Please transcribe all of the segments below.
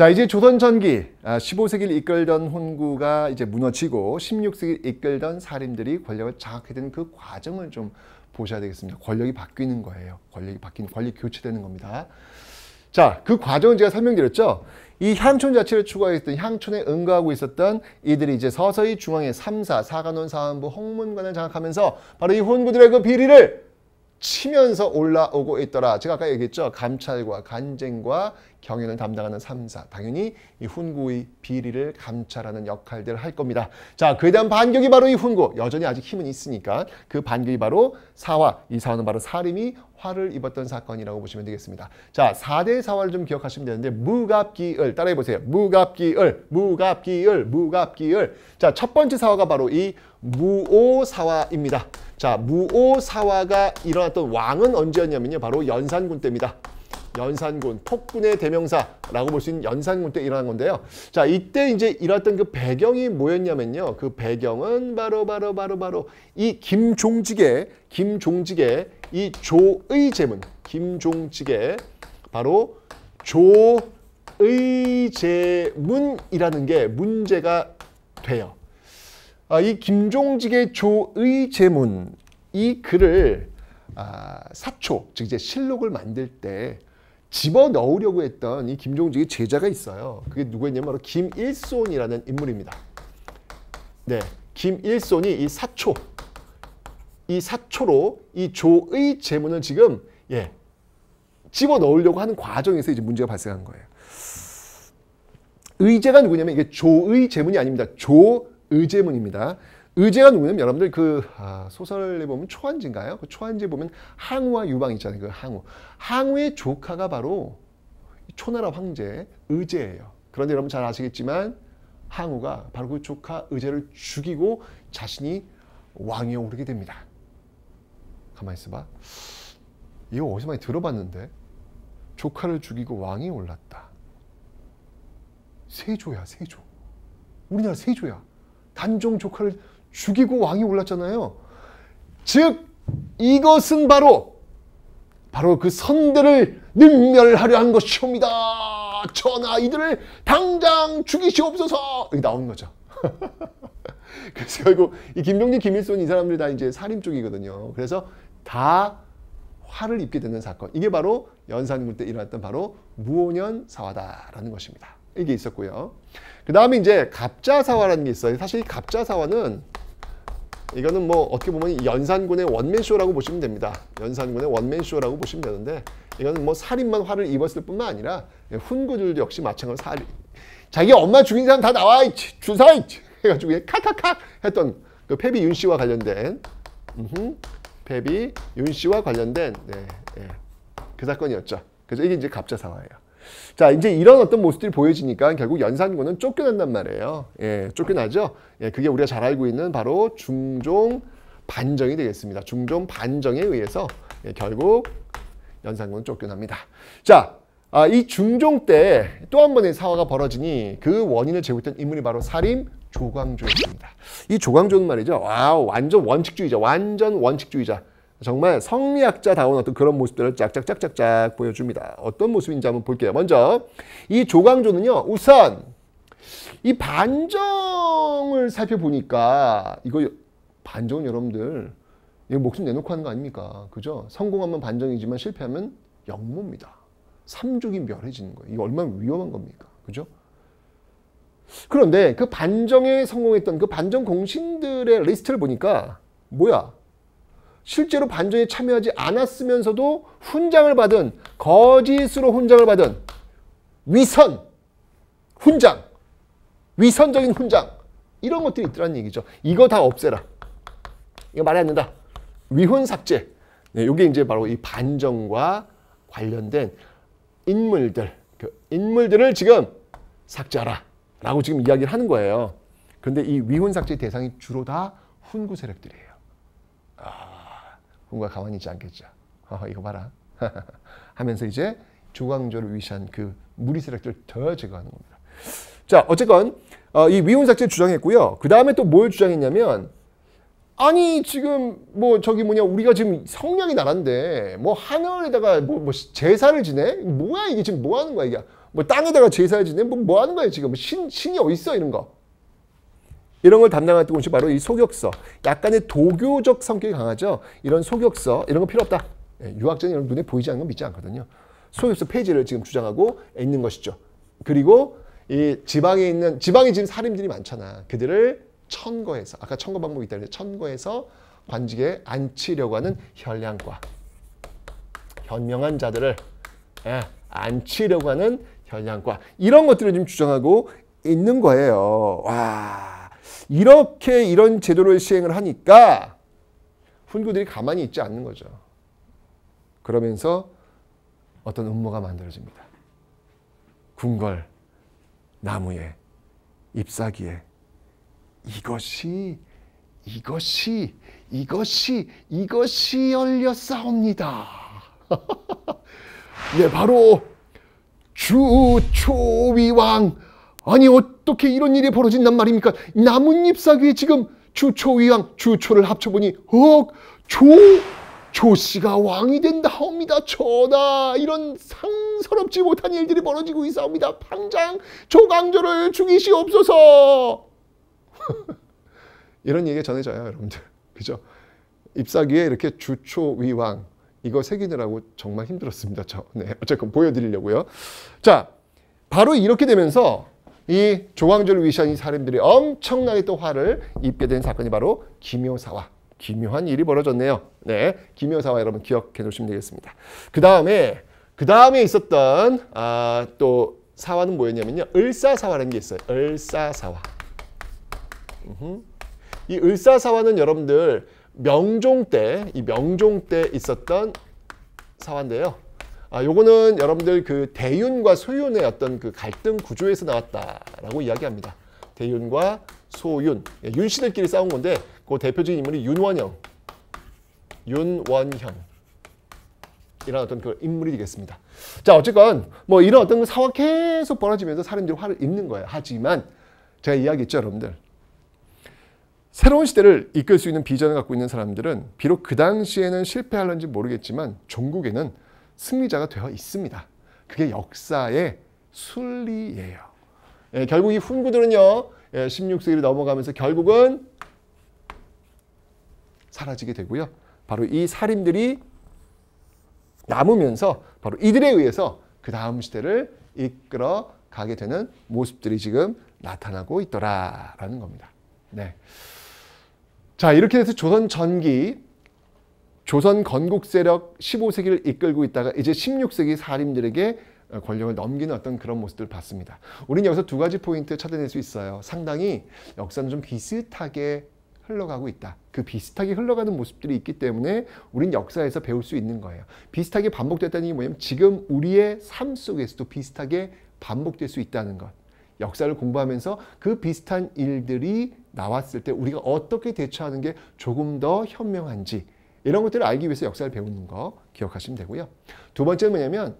자 이제 조선 전기 15세기를 아, 이끌던 혼구가 이제 무너지고 16세기를 이끌던 사림들이 권력을 장악해든 그 과정을 좀 보셔야 되겠습니다. 권력이 바뀌는 거예요. 권력이 바뀌는 권력 교체되는 겁니다. 자, 그과정을 제가 설명드렸죠. 이 향촌 자체를 추구했던 하 향촌에 응가하고 있었던 이들이 이제 서서히 중앙의 삼사 사간원 사안부 홍문관을 장악하면서 바로 이 혼구들의 그 비리를 치면서 올라오고 있더라. 제가 아까 얘기했죠. 감찰과 간쟁과 경연을 담당하는 3사. 당연히 이 훈구의 비리를 감찰하는 역할들을 할 겁니다. 자, 그에 대한 반격이 바로 이 훈구. 여전히 아직 힘은 있으니까 그 반격이 바로 사화. 이 사화는 바로 사림이 화를 입었던 사건이라고 보시면 되겠습니다. 자, 4대 사화를좀 기억하시면 되는데 무갑기을 따라해 보세요. 무갑기을, 무갑기을, 무갑기을. 자, 첫 번째 사화가 바로 이 무오사화입니다. 자, 무오사화가 일어났던 왕은 언제였냐면요. 바로 연산군 때입니다. 연산군, 톡군의 대명사라고 볼 수 있는 연산군 때 일어난 건데요. 자, 이때 이제 일어났던 그 배경이 뭐였냐면요. 그 배경은 바로 바로 바로 바로 이 김종직의 김종직의 이 조의 제문, 김종직의 바로 조의 제문이라는 게 문제가 돼요. 아, 이 김종직의 조의 제문 이 글을 아, 사초 즉 이제 실록을 만들 때 집어넣으려고 했던 이 김종직의 제자가 있어요. 그게 누구였냐면 바로 김일손이라는 인물입니다. 네, 김일손이 이 사초, 이 사초로 이 조의 재문을 지금 예, 집어넣으려고 하는 과정에서 이제 문제가 발생한 거예요. 의제가 누구냐면 이게 조의 재문이 아닙니다. 조의제문입니다. 의제가 누구냐면 여러분들 그 아, 소설에 보면 초한지인가요그 초안지에 보면 항우와 유방 있잖아요. 그 항우. 항우의 조카가 바로 초나라 황제 의제예요. 그런데 여러분 잘 아시겠지만 항우가 바로 그 조카 의제를 죽이고 자신이 왕에 오르게 됩니다. 가만 있어봐. 이거 어디서 많이 들어봤는데 조카를 죽이고 왕에 올랐다. 세조야 세조. 우리나라 세조야. 단종 조카를 죽이고 왕이 올랐잖아요. 즉 이것은 바로 바로 그 선대를 능멸하려 한 것이옵니다. 전하 이들을 당장 죽이시옵소서. 여기 나온 거죠. 그래서 결국 이 김병진, 김일손 이 사람들 다 이제 살인 쪽이거든요. 그래서 다 화를 입게 되는 사건. 이게 바로 연산군 때 일어났던 바로 무오년 사화다라는 것입니다. 이게 있었고요. 그 다음에 이제 갑자사화라는 게 있어요. 사실 갑자사화는 이거는 뭐 어떻게 보면 연산군의 원맨쇼라고 보시면 됩니다. 연산군의 원맨쇼라고 보시면 되는데 이거는 뭐 살인만 화를 입었을 뿐만 아니라 훈구들도 역시 마찬가지로 살 자기 엄마 죽인 사람 다 나와 이치 주사 이치 해가지고 카카카 했던 그 페비 윤 씨와 관련된 음흠, 페비 윤 씨와 관련된 네, 네. 그 사건이었죠. 그래서 이게 이제 갑자 사화예요. 자, 이제 이런 어떤 모습들이 보여지니까 결국 연산군은 쫓겨난단 말이에요. 예, 쫓겨나죠. 예, 그게 우리가 잘 알고 있는 바로 중종 반정이 되겠습니다. 중종 반정에 의해서 예, 결국 연산군은 쫓겨납니다. 자, 아, 이 중종 때 또 한 번의 사화가 벌어지니 그 원인을 제공했던 인물이 바로 사림 조광조였습니다. 이 조광조는 말이죠. 와 완전 원칙주의자, 완전 원칙주의자. 정말 성리학자다운 어떤 그런 모습들을 짝짝짝짝짝 보여줍니다. 어떤 모습인지 한번 볼게요. 먼저 이 조광조는요. 우선 이 반정을 살펴보니까 이거 반정 여러분들 이거 목숨 내놓고 하는 거 아닙니까? 그죠? 성공하면 반정이지만 실패하면 영모입니다. 삼족이 멸해지는 거예요. 이거 얼마나 위험한 겁니까? 그죠? 그런데 그 반정에 성공했던 그 반정 공신들의 리스트를 보니까 뭐야? 실제로 반전에 참여하지 않았으면서도 훈장을 받은 거짓으로 훈장을 받은 위선 훈장 위선적인 훈장 이런 것들이 있더라는 얘기죠. 이거 다 없애라. 이거 말이 안 된다. 위혼 삭제. 네, 이게 이제 바로 이 반정과 관련된 인물들 그 인물들을 지금 삭제하라 라고 지금 이야기를 하는 거예요. 그런데 이 위혼 삭제 대상이 주로 다 훈구 세력들이에요. 아. 그가 가만히 있지 않겠죠. 어, 이거 봐라. 하면서 이제 조광조를 위시한 그 무리 세력들더 제거하는 겁니다. 자, 어쨌건 어, 이위훈삭제 주장했고요. 그 다음에 또 뭘 주장했냐면 아니 지금 뭐 저기 뭐냐 우리가 지금 성령이 나란데 뭐 하늘에다가 뭐, 뭐, 제사를 지내 뭐야 이게 지금 뭐 하는 거야 이게 뭐 땅에다가 제사를 지내 뭐, 뭐 하는 거야 지금 신 신이 어디 어 이런 거 이런 걸 담당하는 곳이 바로 이 소격서. 약간의 도교적 성격이 강하죠. 이런 소격서 이런 거 필요 없다. 예, 유학자는 여러분 눈에 보이지 않는 건 믿지 않거든요. 소격서 이지를 지금 주장하고 있는 것이죠. 그리고 이 지방에 있는 지방에 지금 사림들이 많잖아. 그들을 천거해서 아까 천거 방법이 있다 는데 천거해서 관직에 앉히려고 하는 현량과 현명한 자들을 예, 앉히려고 하는 현량과 이런 것들을 지금 주장하고 있는 거예요. 와. 이렇게 이런 제도를 시행을 하니까 훈구들이 가만히 있지 않는 거죠. 그러면서 어떤 음모가 만들어집니다. 궁궐, 나무에, 잎사귀에 이것이 이것이 이것이 이것이 열렸사옵니다 예, 바로 주초위왕 아니 어떻게 이런 일이 벌어진단 말입니까? 나뭇잎 사귀에 지금 주초위왕 주초를 합쳐보니 억조 조씨가 왕이 된다 옵니다 저다 이런 상서럽지 못한 일들이 벌어지고 있사옵니다. 당장 조강조를 죽이시옵소서. 이런 얘기 전해져요 여러분들. 그죠? 잎사귀에 이렇게 주초위왕 이거 새기느라고 정말 힘들었습니다. 저. 네, 어쨌건 보여드리려고요. 자, 바로 이렇게 되면서 이 조광조를 위시한 이 사람들이 엄청나게 또 화를 입게 된 사건이 바로 김효사와 기묘한 일이 벌어졌네요. 네, 김효사와 여러분 기억해 놓으시면 되겠습니다. 그 다음에 그 다음에 있었던 아, 또 사화는 뭐였냐면요. 을사사화라는 게 있어요. 을사사화. 이 을사사화는 여러분들 명종 때, 이 명종 때 있었던 사화인데요. 아, 요거는 여러분들 그 대윤과 소윤의 어떤 그 갈등 구조에서 나왔다라고 이야기합니다. 대윤과 소윤, 예, 윤 씨들끼리 싸운 건데 그 대표적인 인물이 윤원형, 윤원형. 이런 어떤 그 인물이 되겠습니다. 자, 어쨌건 뭐 이런 어떤 사화 계속 벌어지면서 사람들이 화를 입는 거예요. 하지만 제가 이야기했죠, 여러분들. 새로운 시대를 이끌 수 있는 비전을 갖고 있는 사람들은 비록 그 당시에는 실패할런지 모르겠지만 종국에는 승리자가 되어 있습니다. 그게 역사의 순리예요. 예, 결국 이 훈구들은요. 예, 16세기를 넘어가면서 결국은 사라지게 되고요. 바로 이 사림들이 남으면서 바로 이들에 의해서 그 다음 시대를 이끌어 가게 되는 모습들이 지금 나타나고 있더라라는 겁니다. 네. 자, 이렇게 해서 조선 전기 조선 건국 세력 15세기를 이끌고 있다가 이제 16세기 사림들에게 어, 권력을 넘기는 어떤 그런 모습들을 봤습니다. 우리는 여기서 두 가지 포인트 찾아낼 수 있어요. 상당히 역사는 좀 비슷하게 흘러가고 있다. 그 비슷하게 흘러가는 모습들이 있기 때문에 우린 역사에서 배울 수 있는 거예요. 비슷하게 반복됐다는 게 뭐냐면 지금 우리의 삶 속에서도 비슷하게 반복될 수 있다는 것. 역사를 공부하면서 그 비슷한 일들이 나왔을 때 우리가 어떻게 대처하는 게 조금 더 현명한지 이런 것들을 알기 위해서 역사를 배우는 거 기억하시면 되고요. 두 번째는 뭐냐면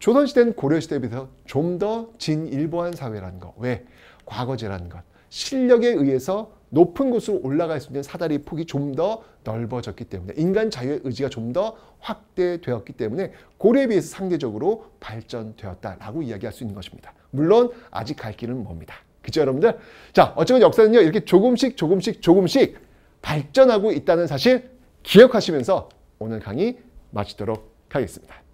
조선시대는 고려시대에 비해서 좀 더 진일보한 사회라는 거. 왜? 과거제라는 것. 실력에 의해서 높은 곳으로 올라갈 수 있는 사다리 폭이 좀 더 넓어졌기 때문에 인간 자유의 의지가 좀 더 확대되었기 때문에 고려에 비해서 상대적으로 발전되었다라고 이야기할 수 있는 것입니다. 물론 아직 갈 길은 멉니다. 그죠 여러분들? 자 어쩌면 역사는요 이렇게 조금씩 조금씩 조금씩 발전하고 있다는 사실 기억하시면서 오늘 강의 마치도록 하겠습니다.